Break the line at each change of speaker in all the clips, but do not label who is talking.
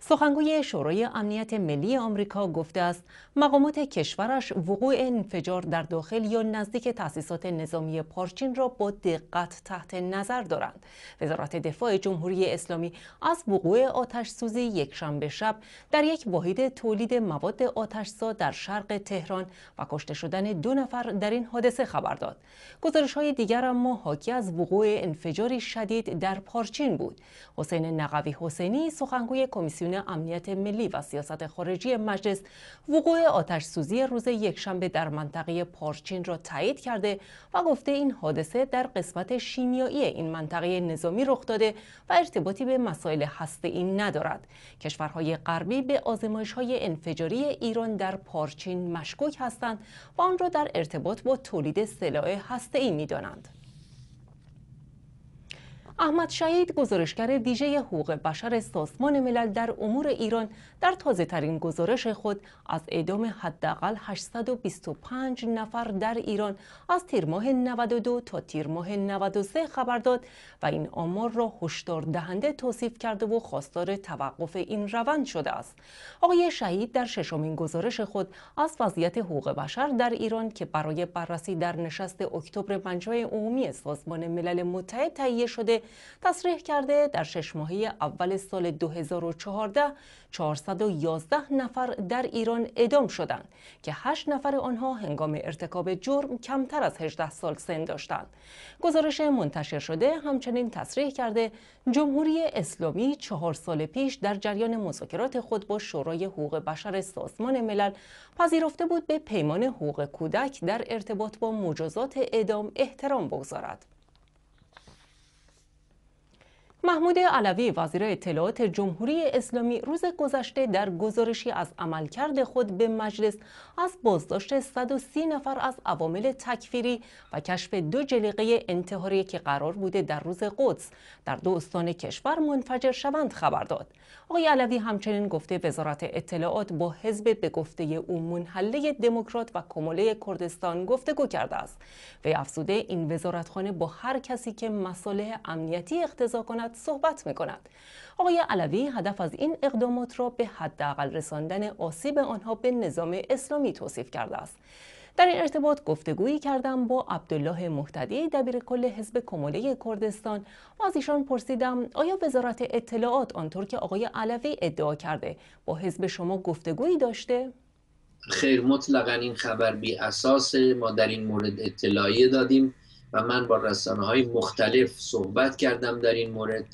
سخنگوی شورای امنیت ملی آمریکا گفته است مقامات کشورش وقوع انفجار در داخل یا نزدیک تأسیسات نظامی پارچین را با دقت تحت نظر دارند وزارت دفاع جمهوری اسلامی از وقوع آتش سوزی یک شب در یک واحد تولید مواد سا در شرق تهران و کشته شدن دو نفر در این حادثه خبر داد گزارش های دیگر اما حاکی از وقوع انفجاری شدید در پارچین بود حسین نقوی حسینی سخنگوی کمیسیون امنیت ملی و سیاست خارجی مجلس وقوع آتش سوزی روز یکشنبه در منطقه پارچین را تایید کرده و گفته این حادثه در قسمت شیمیایی این منطقه نظامی رخ داده و ارتباطی به مسائل هسته این ندارد کشورهای غربی به های انفجاری ایران در پارچین مشکوک هستند و آن را در ارتباط با تولید سلاح هسته ای می‌دانند احمد شهید گزارشگر ویژه حقوق بشر سازمان ملل در امور ایران در تازه ترین گزارش خود از اعدام حداقل 825 نفر در ایران از تیر ماه 92 تا تیر ماه 93 خبر داد و این آمار را هشدار دهنده توصیف کرده و خواستار توقف این روند شده است. آقای شهید در ششمین گزارش خود از وضعیت حقوق بشر در ایران که برای بررسی در نشست اکتبر منجمع عمومی سازمان ملل متحد تهیه شده تصریح کرده در شش ماهه اول سال 2014 411 نفر در ایران ادام شدند که 8 نفر آنها هنگام ارتکاب جرم کمتر از 18 سال سن داشتند. گزارش منتشر شده همچنین تصریح کرده جمهوری اسلامی چهار سال پیش در جریان مذاکرات خود با شورای حقوق بشر سازمان ملل پذیرفته بود به پیمان حقوق کودک در ارتباط با مجازات اعدام احترام بگذارد. محمود علوی وزیر اطلاعات جمهوری اسلامی روز گذشته در گزارشی از عملکرد خود به مجلس از بازداشت 130 نفر از عوامل تکفیری و کشف دو جلیقه انتحاری که قرار بوده در روز قدس در دو استان کشور منفجر شوند خبر داد. آقای علوی همچنین گفته وزارت اطلاعات با حزب به گفته او منحله دموکرات و کموله کردستان گفتگو کرده است. و افزوده این وزارتخانه با هر کسی که مصالح امنیتی اقتضا کند صحبت می کند. آقای علوی هدف از این اقدامات را به حداقل رساندن آسیب آنها به نظام اسلامی توصیف کرده است. در این ارتباط گفتگویی کردم با عبدالله محتدی دبیر کل حزب کموله کردستان و از ایشان پرسیدم آیا وزارت اطلاعات آنطور که آقای علوی ادعا کرده با حزب شما گفتگویی داشته؟
خیر مطلقا این خبر بی اساسه ما در این مورد اطلاعیه دادیم من با رسانه های مختلف صحبت کردم در این مورد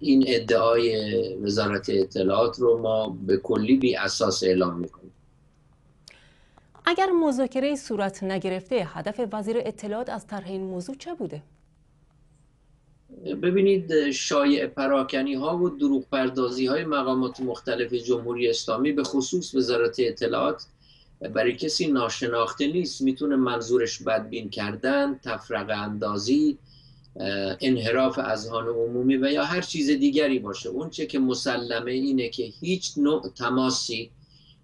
این ادعای وزارت اطلاعات رو ما به کلی بی اساس اعلام میکنیم
اگر مذاکره صورت نگرفته هدف وزیر اطلاعات از طرح این موضوع چه بوده؟
ببینید شایع پراکنی ها و دروغ پردازی های مقامات مختلف جمهوری اسلامی به خصوص وزارت اطلاعات برای کسی ناشناخته نیست میتونه منظورش بدبین کردن تفرقه اندازی انحراف از اذهان عمومی و یا هر چیز دیگری باشه اونچه که مسلمه اینه که هیچ نوع تماسی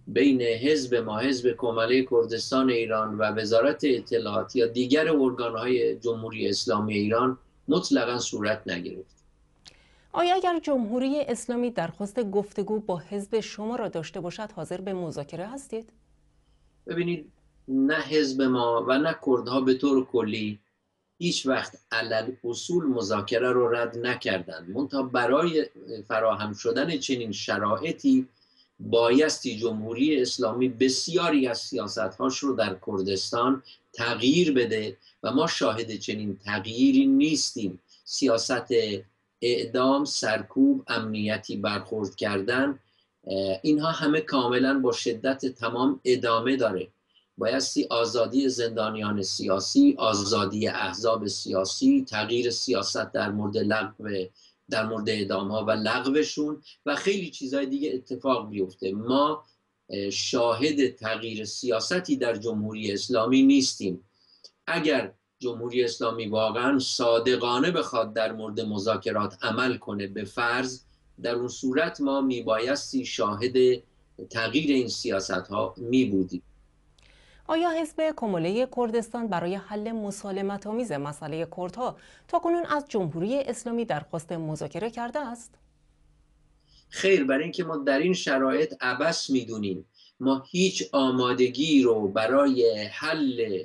بین حزب ما حزب کمله کردستان ایران و وزارت اطلاعات یا دیگر ارگانهای جمهوری اسلامی ایران مطلقا صورت نگرفت
آیا اگر جمهوری اسلامی درخواست گفتگو با حزب شما را داشته باشد حاضر به مذاکره هستید؟
ببینید نه حزب ما و نه کردها به طور کلی هیچ وقت علل اصول مذاکره رو رد نکردند منتها برای فراهم شدن چنین شرایطی بایستی جمهوری اسلامی بسیاری از سیاستهاش رو در کردستان تغییر بده و ما شاهد چنین تغییری نیستیم سیاست اعدام، سرکوب، امنیتی برخورد کردن اینها همه کاملا با شدت تمام ادامه داره بایستی آزادی زندانیان سیاسی آزادی احزاب سیاسی تغییر سیاست در مورد لغو در مورد اعدام ها و لغوشون و خیلی چیزهای دیگه اتفاق بیفته ما شاهد تغییر سیاستی در جمهوری اسلامی نیستیم اگر جمهوری اسلامی واقعا صادقانه بخواد در مورد مذاکرات عمل کنه به فرض در اون صورت ما میبایستی شاهد تغییر این سیاست ها می بودیم
آیا حزب کموله کردستان برای حل مسالمت آمیز مسئله کردها تا کنون از جمهوری اسلامی درخواست مذاکره کرده است؟
خیر برای اینکه ما در این شرایط عبس میدونیم ما هیچ آمادگی رو برای حل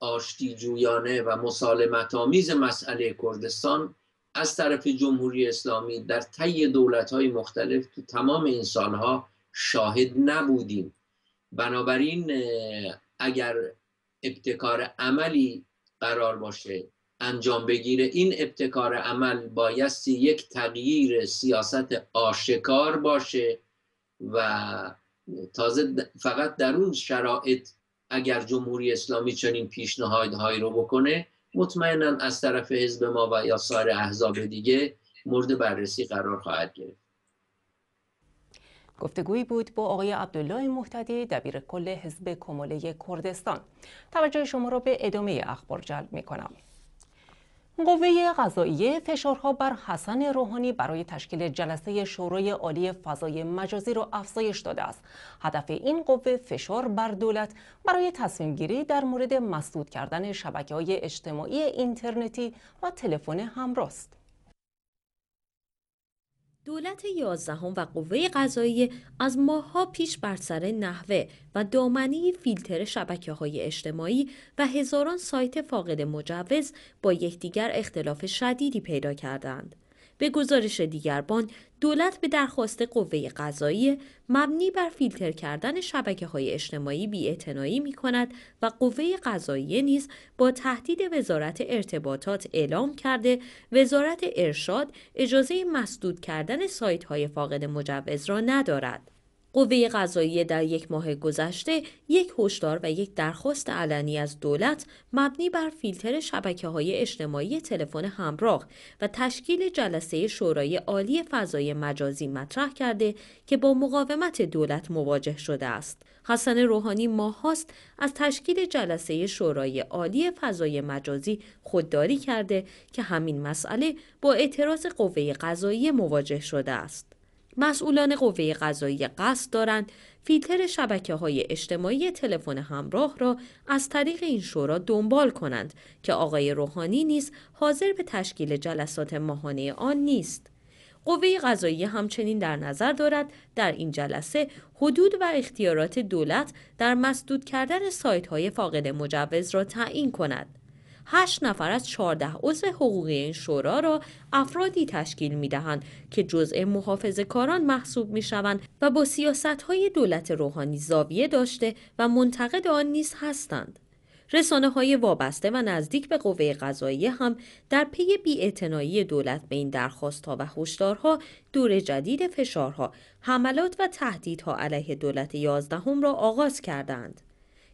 آشتی جویانه و مسالمت آمیز مسئله کردستان از طرف جمهوری اسلامی در طی های مختلف تو تمام این ها شاهد نبودیم بنابراین اگر ابتکار عملی قرار باشه انجام بگیره این ابتکار عمل بایستی یک تغییر سیاست آشکار باشه و تازه فقط در اون شرایط اگر جمهوری اسلامی چنین پیشنهادهایی رو بکنه مطمئنا از طرف حزب ما و یا سایر احزاب دیگه مورد بررسی قرار خواهد گرفت
گفتگویی بود با آقای عبدالله محتدی دبیر کل حزب کموله کردستان توجه شما را به ادامه اخبار جلب می کنم قوه قضاییه فشارها بر حسن روحانی برای تشکیل جلسه شورای عالی فضای مجازی را افزایش داده است. هدف این قوه فشار بر دولت برای تصمیم گیری در مورد مسدود کردن شبکه های اجتماعی اینترنتی
و تلفن همراست. دولت یازدهم و قوه قضایی از ماها پیش بر سر نحوه و دامنی فیلتر شبکه های اجتماعی و هزاران سایت فاقد مجوز با یکدیگر اختلاف شدیدی پیدا کردند. به گزارش دیگربان دولت به درخواست قوه قضایی مبنی بر فیلتر کردن شبکه های اجتماعی بیاعتنایی می کند و قوه قضایی نیز با تهدید وزارت ارتباطات اعلام کرده وزارت ارشاد اجازه مسدود کردن سایت های فاقد مجوز را ندارد. قوه قضایی در یک ماه گذشته یک هشدار و یک درخواست علنی از دولت مبنی بر فیلتر شبکه های اجتماعی تلفن همراه و تشکیل جلسه شورای عالی فضای مجازی مطرح کرده که با مقاومت دولت مواجه شده است. حسن روحانی ماه از تشکیل جلسه شورای عالی فضای مجازی خودداری کرده که همین مسئله با اعتراض قوه قضایی مواجه شده است. مسئولان قوه قضایی قصد دارند فیلتر شبکه های اجتماعی تلفن همراه را از طریق این شورا دنبال کنند که آقای روحانی نیز حاضر به تشکیل جلسات ماهانه آن نیست. قوه قضایی همچنین در نظر دارد در این جلسه حدود و اختیارات دولت در مسدود کردن سایت های فاقد مجوز را تعیین کند. 8 نفر از 14 عضو حقوقی این شورا را افرادی تشکیل می دهند که جزء محافظه کاران محسوب می شوند و با سیاست های دولت روحانی زاویه داشته و منتقد آن نیز هستند. رسانه های وابسته و نزدیک به قوه قضاییه هم در پی بیاعتنایی دولت به این درخواست ها و هشدارها دور جدید فشارها، حملات و تهدیدها علیه دولت یازدهم را آغاز کردند.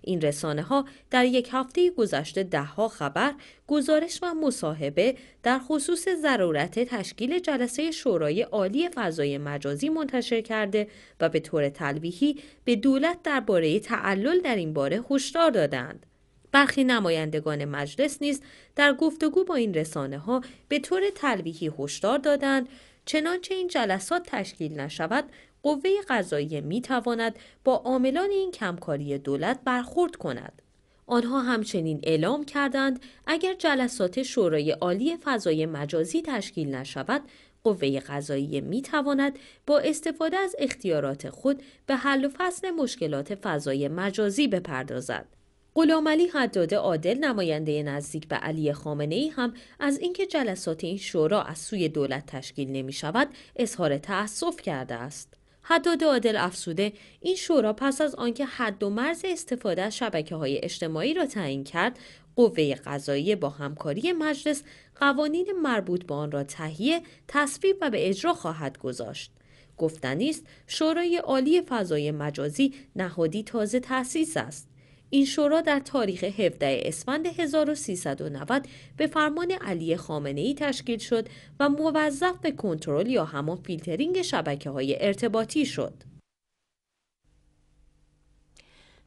این رسانه ها در یک هفته گذشته دهها خبر، گزارش و مصاحبه در خصوص ضرورت تشکیل جلسه شورای عالی فضای مجازی منتشر کرده و به طور تلویحی به دولت درباره تعلل در این باره هشدار دادند. برخی نمایندگان مجلس نیز در گفتگو با این رسانه ها به طور تلویحی هشدار دادند چنانچه این جلسات تشکیل نشود قوه قضاییه می تواند با عاملان این کمکاری دولت برخورد کند. آنها همچنین اعلام کردند اگر جلسات شورای عالی فضای مجازی تشکیل نشود قوه قضایی می تواند با استفاده از اختیارات خود به حل و فصل مشکلات فضای مجازی بپردازد. غلامعلی حداد عادل نماینده نزدیک به علی خامنه ای هم از اینکه جلسات این شورا از سوی دولت تشکیل نمی شود اظهار تأسف کرده است. حداد عادل افسوده این شورا پس از آنکه حد و مرز استفاده از شبکه های اجتماعی را تعیین کرد قوه قضایی با همکاری مجلس قوانین مربوط به آن را تهیه تصویب و به اجرا خواهد گذاشت گفتنی است شورای عالی فضای مجازی نهادی تازه تأسیس است این شورا در تاریخ 17 اسفند 1390 به فرمان علی خامنه ای تشکیل شد و موظف به کنترل یا همان فیلترینگ شبکه های ارتباطی شد.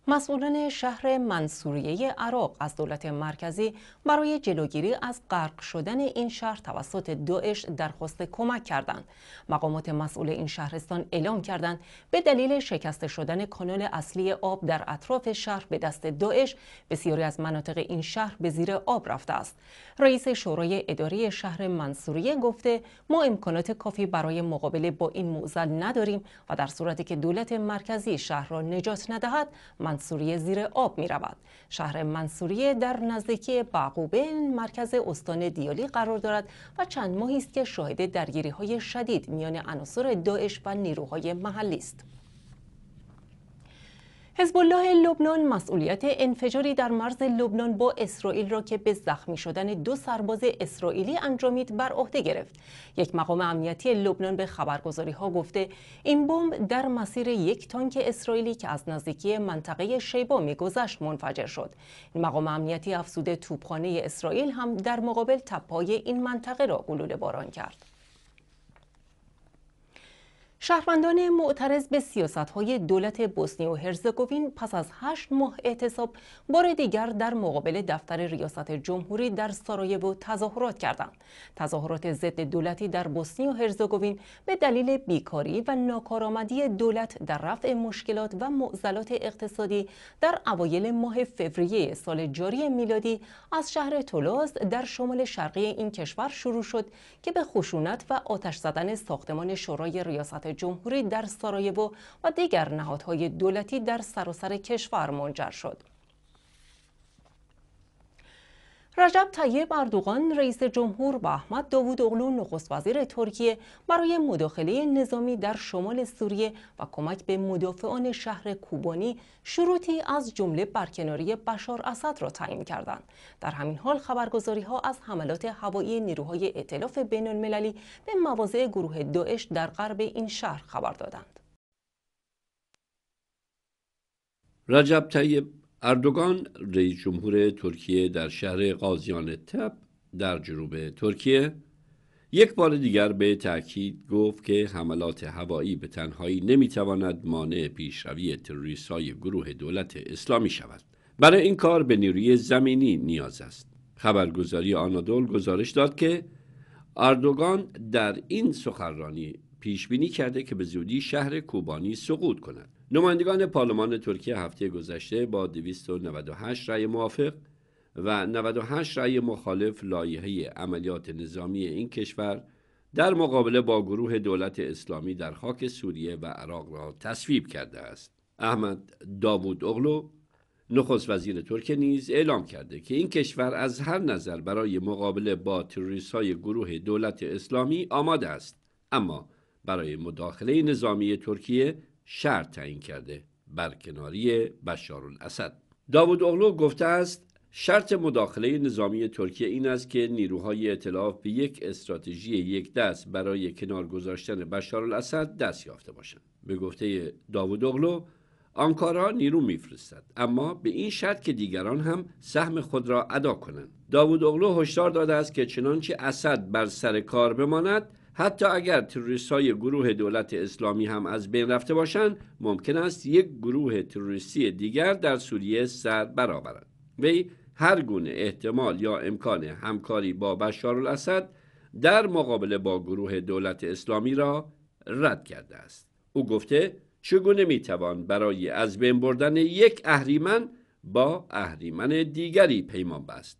مسئولان شهر منصوریه عراق از دولت مرکزی برای جلوگیری از غرق شدن این شهر توسط داعش درخواست کمک کردند. مقامات مسئول این شهرستان اعلام کردند به دلیل شکست شدن کانال اصلی آب در اطراف شهر به دست داعش بسیاری از مناطق این شهر به زیر آب رفته است. رئیس شورای اداری شهر منصوریه گفته ما امکانات کافی برای مقابله با این معضل نداریم و در صورتی که دولت مرکزی شهر را نجات ندهد من منصوریه زیر آب می رود. شهر منصوریه در نزدیکی بعقوبین مرکز استان دیالی قرار دارد و چند ماهی است که شاهد درگیری های شدید میان عناصر داعش و نیروهای محلی است. حزب الله لبنان مسئولیت انفجاری در مرز لبنان با اسرائیل را که به زخمی شدن دو سرباز اسرائیلی انجامید بر عهده گرفت. یک مقام امنیتی لبنان به خبرگزاری ها گفته این بمب در مسیر یک تانک اسرائیلی که از نزدیکی منطقه شیبا میگذشت منفجر شد. این مقام امنیتی افزوده توپخانه اسرائیل هم در مقابل تپای این منطقه را گلوله باران کرد. شهروندان معترض به های دولت بوسنی و هرزگوین پس از هشت ماه اعتصاب بار دیگر در مقابل دفتر ریاست جمهوری در سارایوو تظاهرات کردند. تظاهرات ضد دولتی در بوسنی و هرزگوین به دلیل بیکاری و ناکارآمدی دولت در رفع مشکلات و معضلات اقتصادی در اوایل ماه فوریه سال جاری میلادی از شهر تولوز در شمال شرقی این کشور شروع شد که به خشونت و آتش زدن ساختمان شورای ریاست جمهوری در سارایوو و دیگر نهادهای دولتی در سراسر کشور منجر شد. رجب طیب اردوغان رئیس جمهور و احمد داوود اغلو نخست وزیر ترکیه برای مداخله نظامی در شمال سوریه و کمک به مدافعان شهر کوبانی شروطی از جمله برکناری بشار اسد را تعیین کردند در همین حال خبرگزاری ها از حملات هوایی نیروهای ائتلاف بین المللی به مواضع گروه داعش در غرب این شهر خبر دادند
رجب طیب اردوگان رئیس جمهور ترکیه در شهر قاضیان تپ در جنوب ترکیه یک بار دیگر به تاکید گفت که حملات هوایی به تنهایی نمیتواند مانع پیشروی های گروه دولت اسلامی شود برای این کار به نیروی زمینی نیاز است خبرگزاری آنادول گزارش داد که اردوگان در این سخنرانی پیش بینی کرده که به زودی شهر کوبانی سقوط کند نمایندگان پارلمان ترکیه هفته گذشته با 298 رأی موافق و 98 رأی مخالف لایحه عملیات نظامی این کشور در مقابله با گروه دولت اسلامی در خاک سوریه و عراق را تصویب کرده است. احمد داوود اغلو نخست وزیر ترکیه نیز اعلام کرده که این کشور از هر نظر برای مقابله با تروریست های گروه دولت اسلامی آماده است اما برای مداخله نظامی ترکیه شرط تعیین کرده برکناری بشار الاسد داوود اغلو گفته است شرط مداخله نظامی ترکیه این است که نیروهای اطلاف به یک استراتژی یک دست برای کنار گذاشتن بشار الاسد دست یافته باشند. به گفته داوود اغلو آنکارا نیرو میفرستد اما به این شرط که دیگران هم سهم خود را ادا کنند. داوود اغلو هشدار داده است که چنانچه اسد بر سر کار بماند حتی اگر تروریست های گروه دولت اسلامی هم از بین رفته باشند ممکن است یک گروه تروریستی دیگر در سوریه سر برآورد وی هر گونه احتمال یا امکان همکاری با بشار الاسد در مقابله با گروه دولت اسلامی را رد کرده است او گفته چگونه میتوان برای از بین بردن یک اهریمن با اهریمن دیگری پیمان بست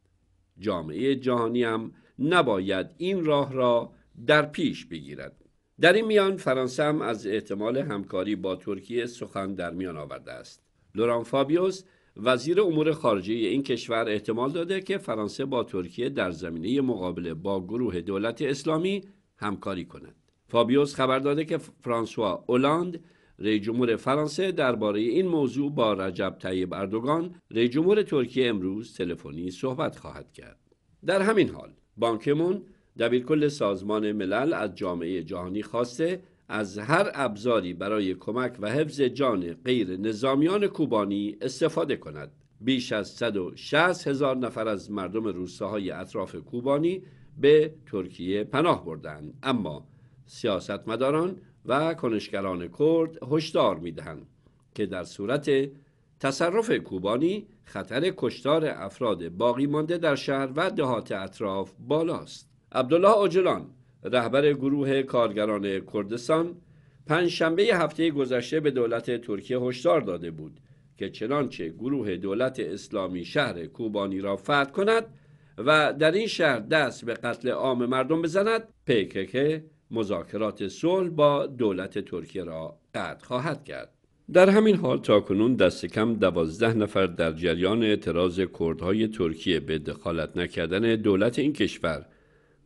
جامعه جهانی هم نباید این راه را در پیش بگیرد در این میان فرانسه هم از احتمال همکاری با ترکیه سخن در میان آورده است لوران فابیوس وزیر امور خارجه این کشور احتمال داده که فرانسه با ترکیه در زمینه مقابله با گروه دولت اسلامی همکاری کند فابیوس خبر داده که فرانسوا اولاند رئیس جمهور فرانسه درباره این موضوع با رجب طیب اردوگان رئیس جمهور ترکیه امروز تلفنی صحبت خواهد کرد در همین حال بانکمون کل سازمان ملل از جامعه جهانی خواسته از هر ابزاری برای کمک و حفظ جان غیر نظامیان کوبانی استفاده کند. بیش از 160 هزار نفر از مردم روستاهای اطراف کوبانی به ترکیه پناه بردند اما سیاستمداران و کنشگران کرد هشدار میدهند که در صورت تصرف کوبانی خطر کشتار افراد باقی مانده در شهر و دهات اطراف بالاست عبدالله آجلان رهبر گروه کارگران کردستان پنج شنبه هفته گذشته به دولت ترکیه هشدار داده بود که چنانچه گروه دولت اسلامی شهر کوبانی را فتح کند و در این شهر دست به قتل عام مردم بزند که مذاکرات صلح با دولت ترکیه را قطع خواهد کرد در همین حال تا کنون دست کم دوازده نفر در جریان اعتراض کردهای ترکیه به دخالت نکردن دولت این کشور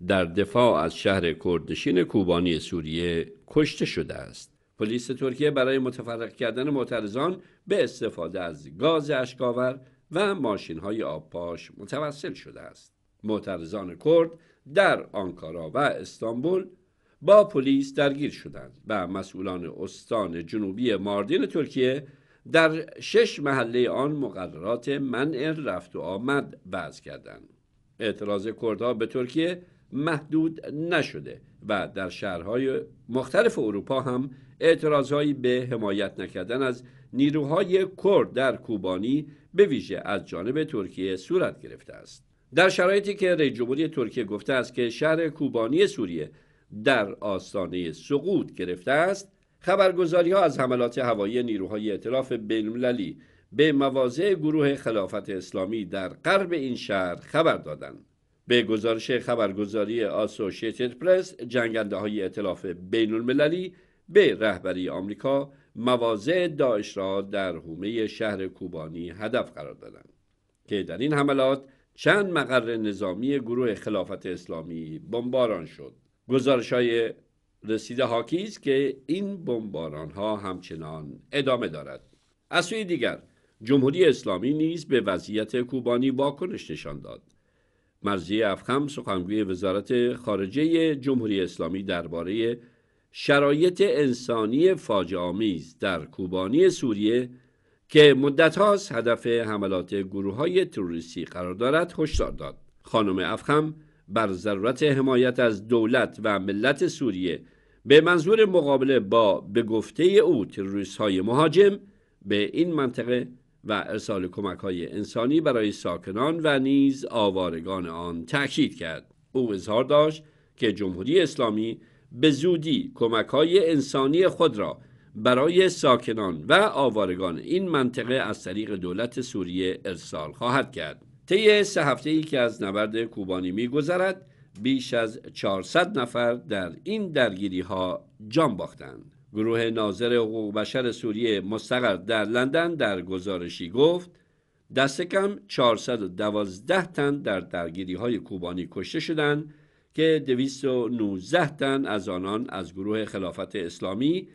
در دفاع از شهر کردشین کوبانی سوریه کشته شده است. پلیس ترکیه برای متفرق کردن معترضان به استفاده از گاز اشکاور و ماشین های آبپاش متوسل شده است. معترضان کرد در آنکارا و استانبول با پلیس درگیر شدند و مسئولان استان جنوبی ماردین ترکیه در شش محله آن مقررات منع رفت و آمد وضع کردند. اعتراض کردها به ترکیه محدود نشده و در شهرهای مختلف اروپا هم اعتراضهایی به حمایت نکردن از نیروهای کرد در کوبانی به ویژه از جانب ترکیه صورت گرفته است در شرایطی که رئیس جمهوری ترکیه گفته است که شهر کوبانی سوریه در آستانه سقوط گرفته است خبرگزاری ها از حملات هوایی نیروهای اعتلاف بینالمللی به مواضع گروه خلافت اسلامی در غرب این شهر خبر دادند به گزارش خبرگزاری آسوشیتد پرس جنگنده های اطلاف بین المللی به رهبری آمریکا مواضع داعش را در حومه شهر کوبانی هدف قرار دادند که در این حملات چند مقر نظامی گروه خلافت اسلامی بمباران شد گزارش های رسیده حاکی است که این بمباران ها همچنان ادامه دارد از سوی دیگر جمهوری اسلامی نیز به وضعیت کوبانی واکنش نشان داد مرزی افخم سخنگوی وزارت خارجه جمهوری اسلامی درباره شرایط انسانی فاجعه‌آمیز در کوبانی سوریه که مدت هدف حملات گروه های تروریستی قرار دارد هشدار داد خانم افخم بر ضرورت حمایت از دولت و ملت سوریه به منظور مقابله با به گفته او تروریست های مهاجم به این منطقه و ارسال کمک های انسانی برای ساکنان و نیز آوارگان آن تأکید کرد او اظهار داشت که جمهوری اسلامی به زودی کمک های انسانی خود را برای ساکنان و آوارگان این منطقه از طریق دولت سوریه ارسال خواهد کرد طی سه هفته ای که از نبرد کوبانی گذرد بیش از 400 نفر در این درگیری ها جان باختند گروه ناظر حقوق بشر سوریه مستقر در لندن در گزارشی گفت دست کم 412 تن در درگیری های کوبانی کشته شدند که 219 تن از آنان از گروه خلافت اسلامی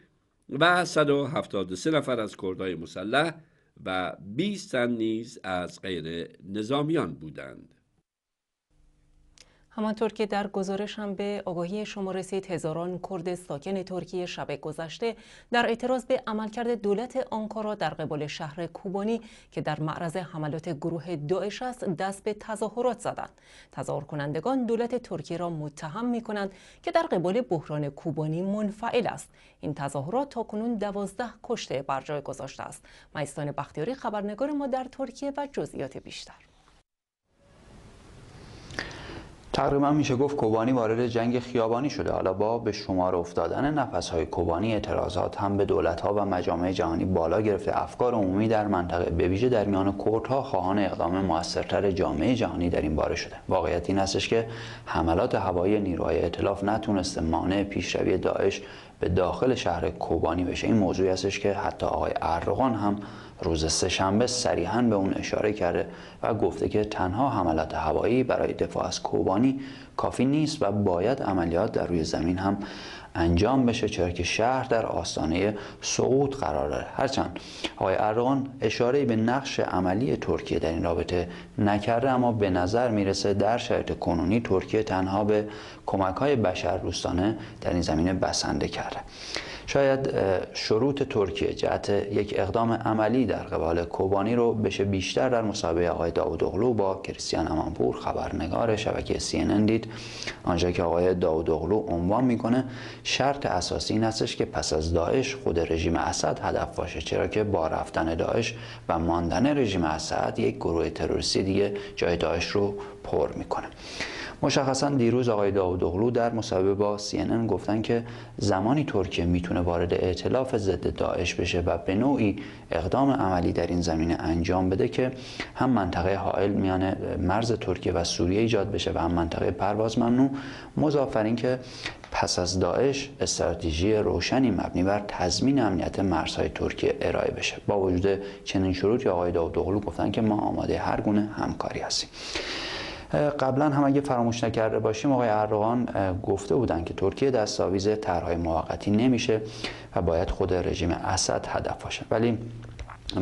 و 173 نفر از کردهای مسلح و 20 تن نیز از غیر نظامیان بودند.
همانطور که در گزارش هم به آگاهی شما رسید هزاران کرد ساکن ترکیه شب گذشته در اعتراض به عملکرد دولت آنکارا در قبال شهر کوبانی که در معرض حملات گروه داعش است دست به تظاهرات زدند تظاهر کنندگان دولت ترکیه را متهم می کنند که در قبال بحران کوبانی منفعل است این تظاهرات تاکنون کنون دوازده کشته بر جای گذاشته است میستان بختیاری خبرنگار ما در ترکیه و جزئیات بیشتر
تقریبا میشه گفت کوبانی وارد جنگ خیابانی شده حالا با به شمار افتادن نفس های کوبانی اعتراضات هم به دولت ها و مجامع جهانی بالا گرفته افکار عمومی در منطقه به ویژه در میان کردها خواهان اقدام موثرتر جامعه جهانی در این باره شده واقعیت این هستش که حملات هوایی نیروهای ائتلاف نتونسته مانع پیشروی داعش به داخل شهر کوبانی بشه این موضوعی هستش که حتی آقای اردوغان هم روز سهشنبه صریحا به اون اشاره کرده و گفته که تنها حملات هوایی برای دفاع از کوبانی کافی نیست و باید عملیات در روی زمین هم انجام بشه چرا که شهر در آستانه سقوط قرار داره هرچند آقای اردوغان اشاره به نقش عملی ترکیه در این رابطه نکرده اما به نظر میرسه در شرایط کنونی ترکیه تنها به کمک های بشر در این زمینه بسنده کرده شاید شروط ترکیه جهت یک اقدام عملی در قبال کوبانی رو بشه بیشتر در مصاحبه آقای اغلو با کریستیان امانپور خبرنگار شبکه CNN دید آنجا که آقای اغلو عنوان میکنه شرط اساسی این هستش که پس از داعش خود رژیم اسد هدف باشه چرا که با رفتن داعش و ماندن رژیم اسد یک گروه تروریستی دیگه جای داعش رو پر میکنه مشخصا دیروز آقای اغلو در مصاحبه با CNN گفتن که زمانی ترکیه میتونه وارد ائتلاف ضد داعش بشه و به نوعی اقدام عملی در این زمینه انجام بده که هم منطقه حائل میان مرز ترکیه و سوریه ایجاد بشه و هم منطقه پرواز ممنوع مضاف که پس از داعش استراتژی روشنی مبنی بر تضمین امنیت مرزهای ترکیه ارائه بشه با وجود چنین شروطی آقای اوغلو گفتن که ما آماده هر گونه همکاری هستیم قبلا هم اگه فراموش نکرده باشیم آقای اردوغان گفته بودن که ترکیه دستاویز طرحهای موقتی نمیشه و باید خود رژیم اسد هدف باشه ولی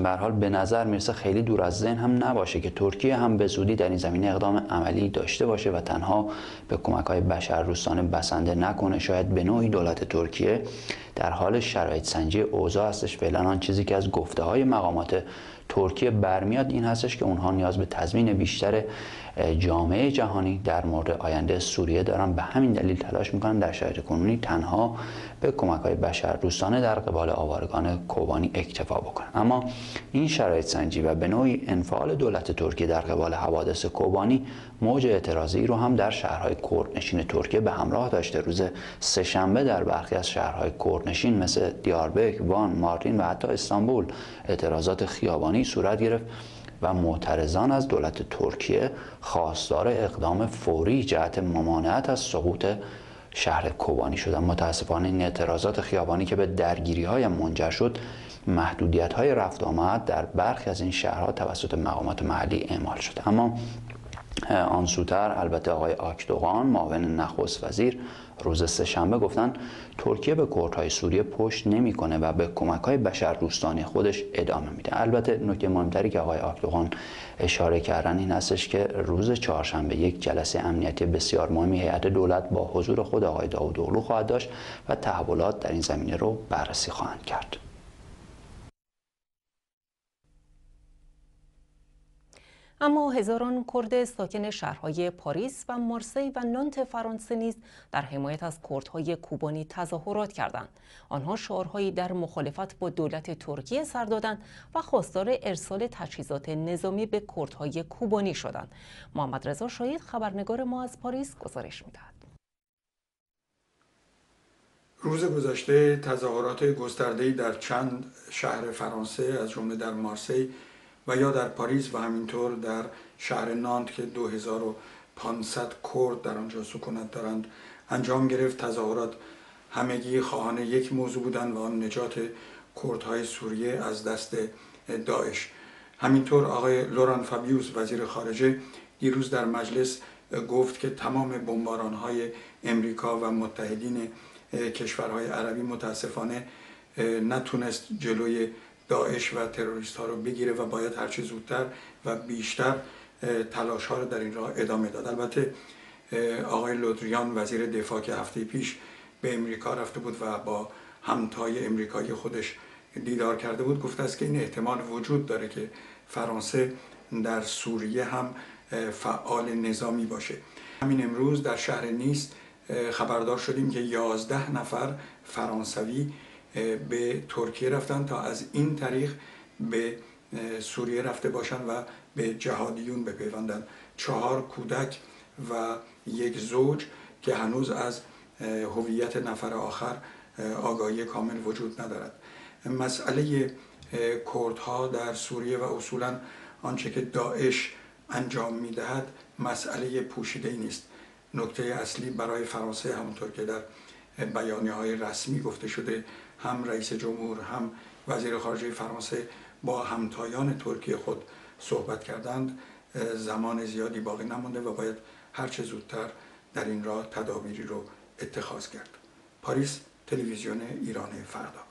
به حال به نظر میرسه خیلی دور از ذهن هم نباشه که ترکیه هم به زودی در این زمینه اقدام عملی داشته باشه و تنها به کمک های بشر روستانه بسنده نکنه شاید به نوعی دولت ترکیه در حال شرایط سنجی اوضاع هستش فعلا آن چیزی که از گفته های مقامات ترکیه برمیاد این هستش که اونها نیاز به تضمین بیشتر جامعه جهانی در مورد آینده سوریه دارن به همین دلیل تلاش میکنن در شرایط کنونی تنها به کمک های بشر دوستانه در قبال آوارگان کوبانی اکتفا بکنن اما این شرایط سنجی و به نوعی انفعال دولت ترکیه در قبال حوادث کوبانی موج اعتراضی رو هم در شهرهای کردنشین ترکیه به همراه داشته روز سهشنبه در برخی از شهرهای کردنشین مثل دیاربک، وان، مارتین و حتی استانبول اعتراضات خیابانی صورت گرفت و معترضان از دولت ترکیه خواستار اقدام فوری جهت ممانعت از سقوط شهر کوبانی شدن متاسفانه این اعتراضات خیابانی که به درگیری های منجر شد محدودیت های رفت آمد در برخی از این شهرها توسط مقامات محلی اعمال شد اما آن سوتر البته آقای آکدوغان معاون نخست وزیر روز سهشنبه گفتن ترکیه به کردهای سوریه پشت نمیکنه و به کمک های بشر خودش ادامه میده البته نکته مهمتری که آقای آکدوغان اشاره کردن این هستش که روز چهارشنبه یک جلسه امنیتی بسیار مهمی هیئت دولت با حضور خود آقای داوودوغلو خواهد داشت و تحولات در این زمینه رو بررسی خواهند
کرد
اما هزاران کرد ساکن شهرهای پاریس و مارسی و نانت فرانسه نیز در حمایت از کردهای کوبانی تظاهرات کردند آنها شعارهایی در مخالفت با دولت ترکیه سر دادند و خواستار ارسال تجهیزات نظامی به کردهای کوبانی شدند محمد رضا شاید خبرنگار ما از پاریس گزارش میدهد
روز گذشته تظاهرات گسترده‌ای در چند شهر فرانسه از جمله در مارسی و یا در پاریس و همینطور در شهر نانت که 2500 کرد در آنجا سکونت دارند انجام گرفت تظاهرات همگی خواهان یک موضوع بودند و آن نجات کردهای سوریه از دست داعش همینطور آقای لوران فابیوس وزیر خارجه دیروز در مجلس گفت که تمام بمباران های امریکا و متحدین کشورهای عربی متاسفانه نتونست جلوی داعش و تروریست ها رو بگیره و باید هرچی زودتر و بیشتر تلاش ها رو در این راه ادامه داد البته آقای لودریان وزیر دفاع که هفته پیش به امریکا رفته بود و با همتای امریکایی خودش دیدار کرده بود گفته است که این احتمال وجود داره که فرانسه در سوریه هم فعال نظامی باشه همین امروز در شهر نیست خبردار شدیم که 11 نفر فرانسوی به ترکیه رفتن تا از این طریق به سوریه رفته باشند و به جهادیون بپیوندند چهار کودک و یک زوج که هنوز از هویت نفر آخر آگاهی کامل وجود ندارد مسئله کردها در سوریه و اصولا آنچه که داعش انجام میدهد مسئله پوشیده ای نیست نکته اصلی برای فرانسه همونطور که در بیانیه های رسمی گفته شده هم رئیس جمهور هم وزیر خارجه فرانسه با همتایان ترکیه خود صحبت کردند زمان زیادی باقی نمانده و باید هرچه زودتر در این راه تدابیری رو اتخاذ کرد پاریس تلویزیون ایران فردا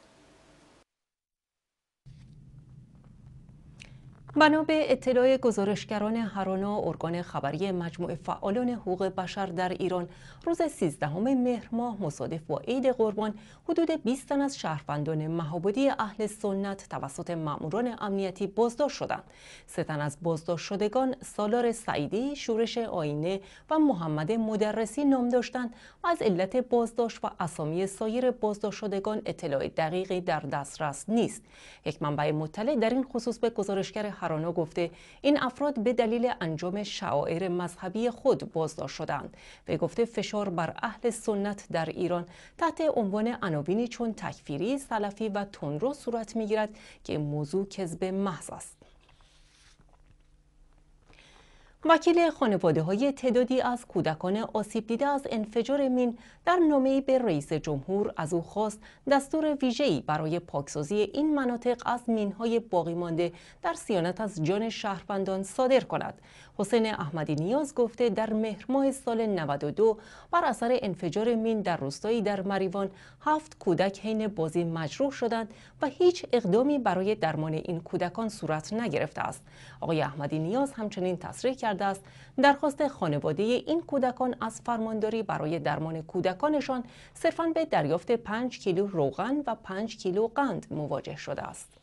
بنا به اطلاع گزارشگران هرانا ارگان خبری مجموعه فعالان حقوق بشر در ایران روز 13 مهر ماه مصادف با عید قربان حدود 20 تن از شهروندان مهابودی اهل سنت توسط ماموران امنیتی بازداشت شدند سه تن از بازداشت شدگان سالار سعیدی شورش آینه و محمد مدرسی نام داشتند و از علت بازداشت و اسامی سایر بازداشت شدگان اطلاع دقیقی در دسترس نیست یک منبع مطلع در این خصوص به گزارشگر ترانا گفته این افراد به دلیل انجام شعائر مذهبی خود بازداشت شدند و گفته فشار بر اهل سنت در ایران تحت عنوان عناوینی چون تکفیری سلفی و تندرو صورت میگیرد که موضوع کذب محض است وکیل خانواده های تعدادی از کودکان آسیب دیده از انفجار مین در نامه‌ای به رئیس جمهور از او خواست دستور ویژه‌ای برای پاکسازی این مناطق از های باقی مانده در سیانت از جان شهروندان صادر کند حسین احمدی نیاز گفته در مهر ماه سال 92 بر اثر انفجار مین در روستایی در مریوان هفت کودک حین بازی مجروح شدند و هیچ اقدامی برای درمان این کودکان صورت نگرفته است آقای احمدی نیاز همچنین تصریح کرده است درخواست خانواده این کودکان از فرمانداری برای درمان کودکانشان صرفاً به دریافت 5 کیلو روغن و 5 کیلو قند مواجه شده است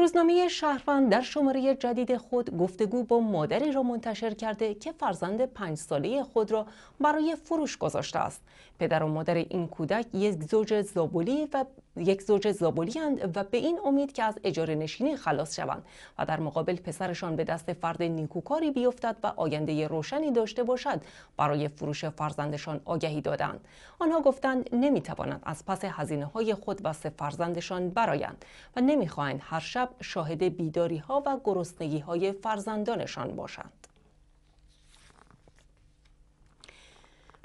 روزنامه شهروند در شماره جدید خود گفتگو با مادری را منتشر کرده که فرزند پنج ساله خود را برای فروش گذاشته است پدر و مادر این کودک یک زوج زابولی و یک زوج زابولی هستند و به این امید که از اجاره نشینی خلاص شوند و در مقابل پسرشان به دست فرد نیکوکاری بیفتد و آینده روشنی داشته باشد برای فروش فرزندشان آگهی دادند آنها گفتند نمیتوانند از پس هزینه های خود و سه فرزندشان برایند و نمیخواهند هر شب شاهد بیداری ها و گرسنگی های فرزندانشان باشند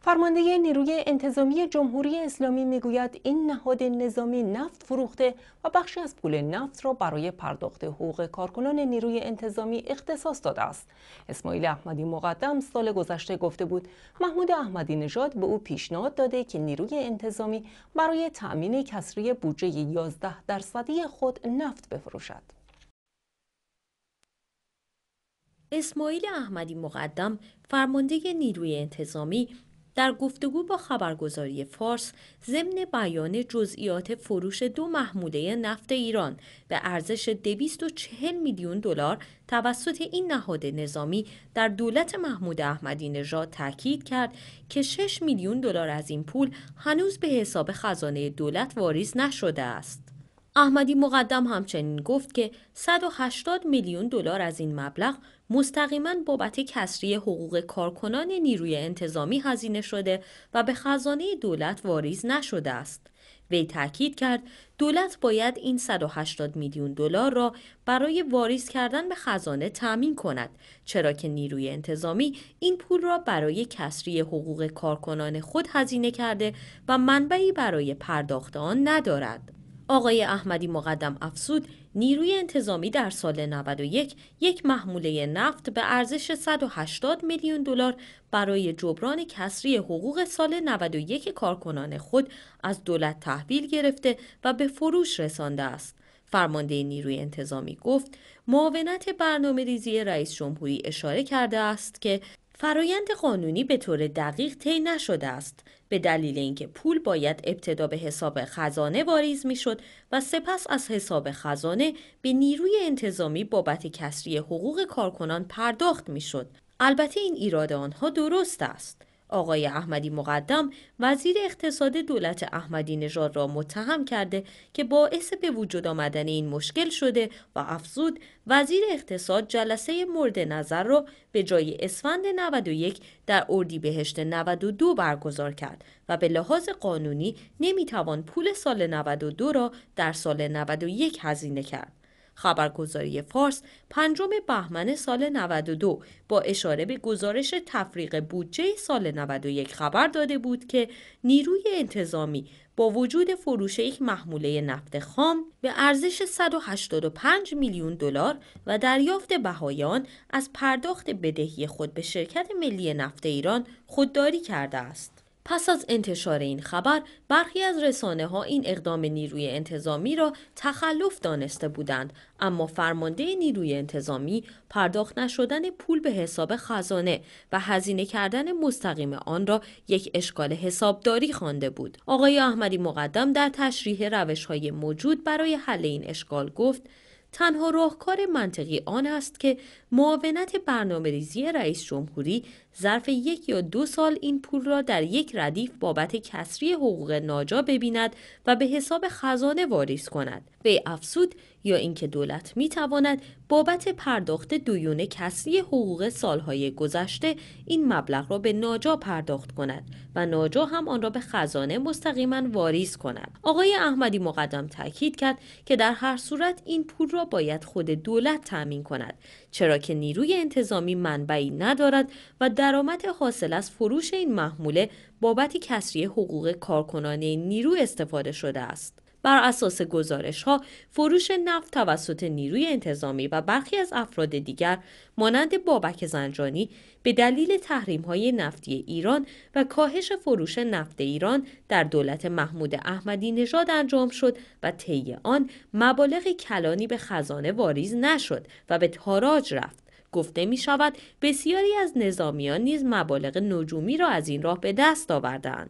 فرمانده نیروی انتظامی جمهوری اسلامی میگوید این نهاد نظامی نفت فروخته و بخشی از پول نفت را برای پرداخت حقوق کارکنان نیروی انتظامی اختصاص داده است. اسماعیل احمدی مقدم سال گذشته گفته بود محمود احمدی نژاد به او پیشنهاد داده که نیروی انتظامی برای تأمین کسری بودجه 11 درصدی خود نفت بفروشد.
اسماعیل احمدی مقدم فرمانده نیروی انتظامی در گفتگو با خبرگزاری فارس ضمن بیان جزئیات فروش دو محموله نفت ایران به ارزش 240 میلیون دلار توسط این نهاد نظامی در دولت محمود احمدی نژاد تاکید کرد که 6 میلیون دلار از این پول هنوز به حساب خزانه دولت واریز نشده است. احمدی مقدم همچنین گفت که 180 میلیون دلار از این مبلغ مستقیما بابت کسری حقوق کارکنان نیروی انتظامی هزینه شده و به خزانه دولت واریز نشده است. وی تاکید کرد دولت باید این 180 میلیون دلار را برای واریز کردن به خزانه تامین کند چرا که نیروی انتظامی این پول را برای کسری حقوق کارکنان خود هزینه کرده و منبعی برای پرداخت آن ندارد آقای احمدی مقدم افسود نیروی انتظامی در سال 91 یک محموله نفت به ارزش 180 میلیون دلار برای جبران کسری حقوق سال 91 کارکنان خود از دولت تحویل گرفته و به فروش رسانده است. فرمانده نیروی انتظامی گفت معاونت برنامه ریزی رئیس جمهوری اشاره کرده است که فرایند قانونی به طور دقیق طی نشده است به دلیل اینکه پول باید ابتدا به حساب خزانه واریز میشد و سپس از حساب خزانه به نیروی انتظامی بابت کسری حقوق کارکنان پرداخت میشد البته این ایراد آنها درست است آقای احمدی مقدم وزیر اقتصاد دولت احمدی نژاد را متهم کرده که باعث به وجود آمدن این مشکل شده و افزود وزیر اقتصاد جلسه مورد نظر را به جای اسفند 91 در اردیبهشت 92 برگزار کرد و به لحاظ قانونی نمیتوان پول سال 92 را در سال 91 هزینه کرد. خبرگزاری فارس پنجم بهمن سال 92 با اشاره به گزارش تفریق بودجه سال 91 خبر داده بود که نیروی انتظامی با وجود فروش یک محموله نفت خام به ارزش 185 میلیون دلار و دریافت بهایان از پرداخت بدهی خود به شرکت ملی نفت ایران خودداری کرده است. پس از انتشار این خبر برخی از رسانه ها این اقدام نیروی انتظامی را تخلف دانسته بودند اما فرمانده نیروی انتظامی پرداخت نشدن پول به حساب خزانه و هزینه کردن مستقیم آن را یک اشکال حسابداری خوانده بود آقای احمدی مقدم در تشریح روش های موجود برای حل این اشکال گفت تنها راهکار منطقی آن است که معاونت برنامه ریزی رئیس جمهوری ظرف یک یا دو سال این پول را در یک ردیف بابت کسری حقوق ناجا ببیند و به حساب خزانه واریز کند وی افسود یا اینکه دولت می تواند بابت پرداخت دویون کسری حقوق سالهای گذشته این مبلغ را به ناجا پرداخت کند و ناجا هم آن را به خزانه مستقیما واریز کند آقای احمدی مقدم تاکید کرد که در هر صورت این پول را باید خود دولت تأمین کند چرا که نیروی انتظامی منبعی ندارد و در درآمد حاصل از فروش این محموله بابت کسری حقوق کارکنان نیرو استفاده شده است. بر اساس گزارش ها فروش نفت توسط نیروی انتظامی و برخی از افراد دیگر مانند بابک زنجانی به دلیل تحریم های نفتی ایران و کاهش فروش نفت ایران در دولت محمود احمدی نژاد انجام شد و طی آن مبالغ کلانی به خزانه واریز نشد و به تاراج رفت گفته می شود بسیاری از نظامیان نیز مبالغ نجومی را از این راه به دست آوردند.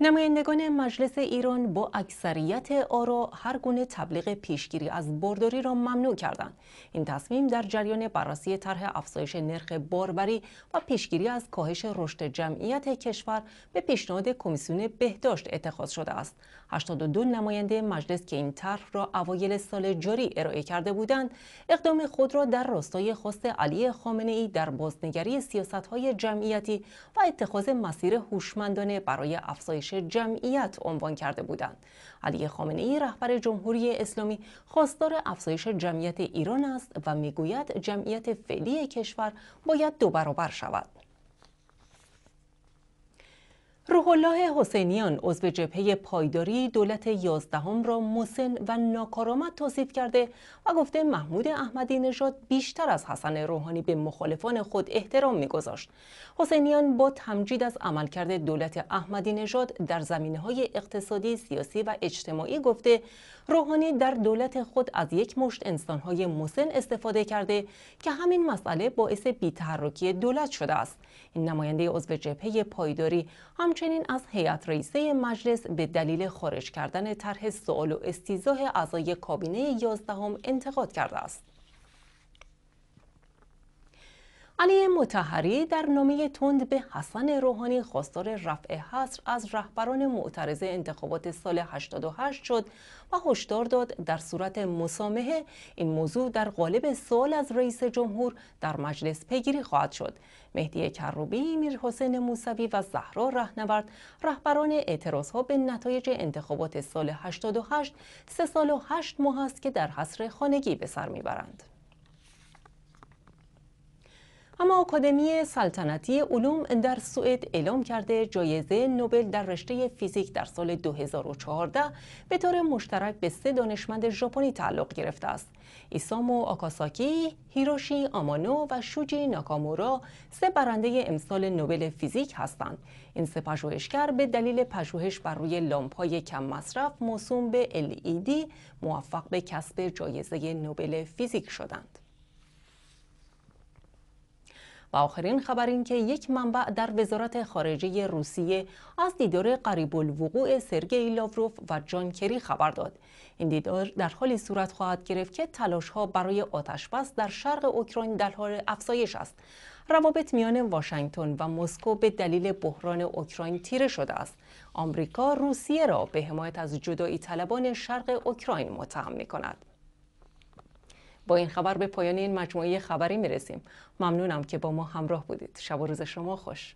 نمایندگان مجلس ایران با اکثریت آرا هر گونه تبلیغ پیشگیری از بارداری را ممنوع کردند. این تصمیم در جریان بررسی طرح افزایش نرخ باربری و پیشگیری از کاهش رشد جمعیت کشور به پیشنهاد کمیسیون بهداشت اتخاذ شده است. 82 نماینده مجلس که این طرح را اوایل سال جاری ارائه کرده بودند، اقدام خود را در راستای خواست علی خامنه ای در بازنگری سیاستهای جمعیتی و اتخاذ مسیر هوشمندانه برای افزایش جمعیت عنوان کرده بودند. علی خامنه ای رهبر جمهوری اسلامی خواستار افزایش جمعیت ایران است و میگوید جمعیت فعلی کشور باید دو برابر شود. روح الله حسینیان عضو جبهه پایداری دولت یازدهم را مسن و ناکارآمد توصیف کرده و گفته محمود احمدی نژاد بیشتر از حسن روحانی به مخالفان خود احترام میگذاشت حسینیان با تمجید از عملکرد دولت احمدی نژاد در زمینه های اقتصادی سیاسی و اجتماعی گفته روحانی در دولت خود از یک مشت انسانهای مسن استفاده کرده که همین مسئله باعث بیتحرکی دولت شده است نماینده عضو جبهه پایداری همچنین از هیئت رئیسه مجلس به دلیل خارج کردن طرح سوال و استیزاه اعضای کابینه یازدهم انتقاد کرده است علی متحری در نامه تند به حسن روحانی خواستار رفع حصر از رهبران معترضه انتخابات سال 88 شد و هشدار داد در صورت مسامحه این موضوع در قالب سوال از رئیس جمهور در مجلس پیگیری خواهد شد مهدی کروبی میرحسین موسوی و زهرا رهنورد رهبران ها به نتایج انتخابات سال 88 سه سال و هشت ماه است که در حصر خانگی به سر میبرند اما آکادمی سلطنتی علوم در سوئد اعلام کرده جایزه نوبل در رشته فیزیک در سال 2014 به طور مشترک به سه دانشمند ژاپنی تعلق گرفته است. ایسامو آکاساکی، هیروشی آمانو و شوجی ناکامورا سه برنده امسال نوبل فیزیک هستند. این سه پژوهشگر به دلیل پژوهش بر روی لامپ‌های کم مصرف موسوم به LED موفق به کسب جایزه نوبل فیزیک شدند. و آخرین خبر این که یک منبع در وزارت خارجه روسیه از دیدار قریب الوقوع سرگئی لاوروف و جان کری خبر داد این دیدار در حالی صورت خواهد گرفت که ها برای بس در شرق اوکراین در حال افزایش است روابط میان واشنگتن و مسکو به دلیل بحران اوکراین تیره شده است آمریکا روسیه را به حمایت از جدایی طلبان شرق اوکراین متهم می کند با این خبر به پایان این مجموعه خبری میرسیم ممنونم که با ما همراه بودید شب و روز شما خوش